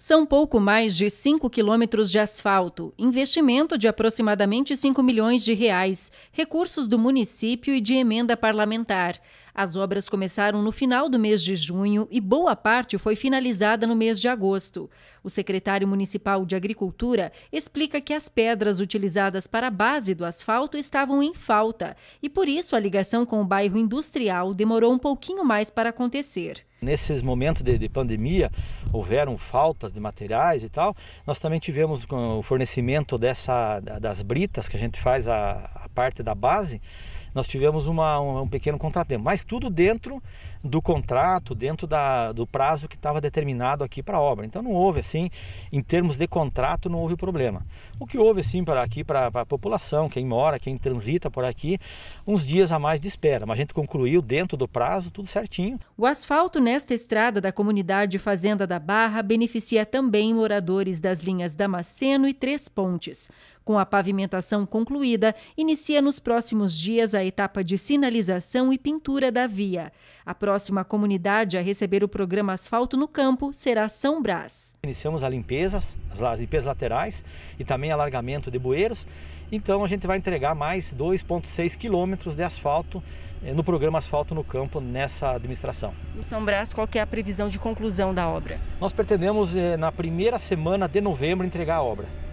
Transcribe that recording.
São pouco mais de 5 quilômetros de asfalto, investimento de aproximadamente 5 milhões de reais, recursos do município e de emenda parlamentar. As obras começaram no final do mês de junho e boa parte foi finalizada no mês de agosto. O secretário municipal de Agricultura explica que as pedras utilizadas para a base do asfalto estavam em falta e por isso a ligação com o bairro industrial demorou um pouquinho mais para acontecer. Nesses momentos de, de, pandemia, houveram faltas de materiais e tal. Nós também tivemos o fornecimento dessa, das britas que a gente faz a, a parte da base, nós tivemos uma, um, um, pequeno contratempo, mas tudo dentro do contrato, dentro da, do prazo que estava determinado aqui para a obra. Então não houve assim, em termos de contrato, não houve problema. O que houve assim para aqui para a população, quem mora, quem transita por aqui, uns dias a mais de espera, mas a gente concluiu dentro do prazo, tudo certinho. O asfalto nesta estrada da comunidade Fazenda da Barra beneficia também moradores das linhas Damasceno e Três Pontes. Com a pavimentação concluída, inicia nos próximos dias a etapa de sinalização e pintura da via. A próxima comunidade a receber o programa Asfalto no Campo será São Brás. Iniciamos as limpezas, as limpezas laterais e também alargamento de bueiros. Então a gente vai entregar mais 2,6 quilômetros de asfalto eh, no programa Asfalto no Campo nessa administração. No São Brás, qual é a previsão de conclusão da obra? Nós pretendemos eh, na primeira semana de novembro entregar a obra.